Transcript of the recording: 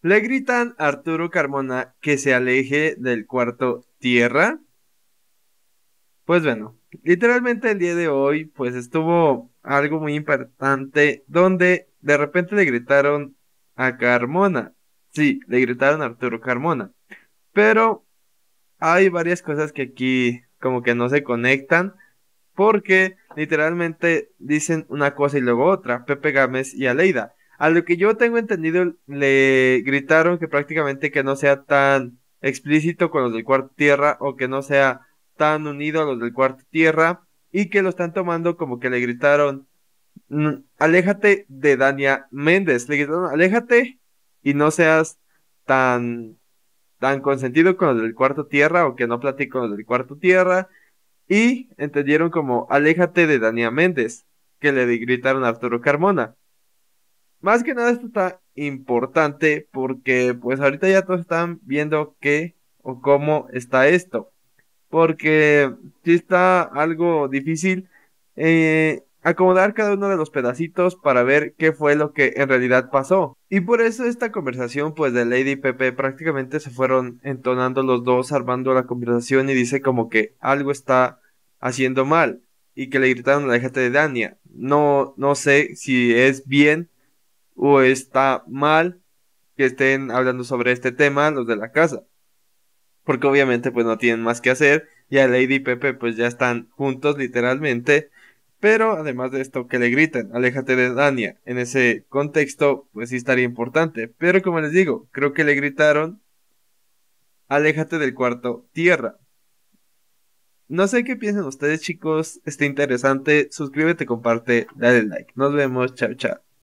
Le gritan a Arturo Carmona que se aleje del cuarto Tierra. Pues bueno, literalmente el día de hoy, pues estuvo algo muy importante donde de repente le gritaron a Carmona. Sí, le gritaron a Arturo Carmona. Pero hay varias cosas que aquí como que no se conectan porque literalmente dicen una cosa y luego otra, Pepe Gámez y Aleida. A lo que yo tengo entendido, le gritaron que prácticamente que no sea tan explícito con los del cuarto tierra o que no sea tan unido a los del cuarto tierra y que lo están tomando como que le gritaron aléjate de Dania Méndez, le gritaron aléjate y no seas tan tan consentido con los del cuarto tierra o que no platico con los del cuarto tierra y entendieron como aléjate de Dania Méndez que le gritaron a Arturo Carmona más que nada esto está importante porque pues ahorita ya todos están viendo qué o cómo está esto. Porque sí está algo difícil eh, acomodar cada uno de los pedacitos para ver qué fue lo que en realidad pasó. Y por eso esta conversación pues de Lady y Pepe prácticamente se fueron entonando los dos, armando la conversación y dice como que algo está haciendo mal y que le gritaron a la hija de Dania. No, no sé si es bien o está mal que estén hablando sobre este tema los de la casa. Porque obviamente pues no tienen más que hacer. Y a Lady y Pepe pues ya están juntos literalmente. Pero además de esto que le griten, aléjate de Dania. En ese contexto pues sí estaría importante. Pero como les digo, creo que le gritaron, aléjate del cuarto tierra. No sé qué piensan ustedes chicos, está interesante. Suscríbete, comparte, dale like. Nos vemos, chao chao.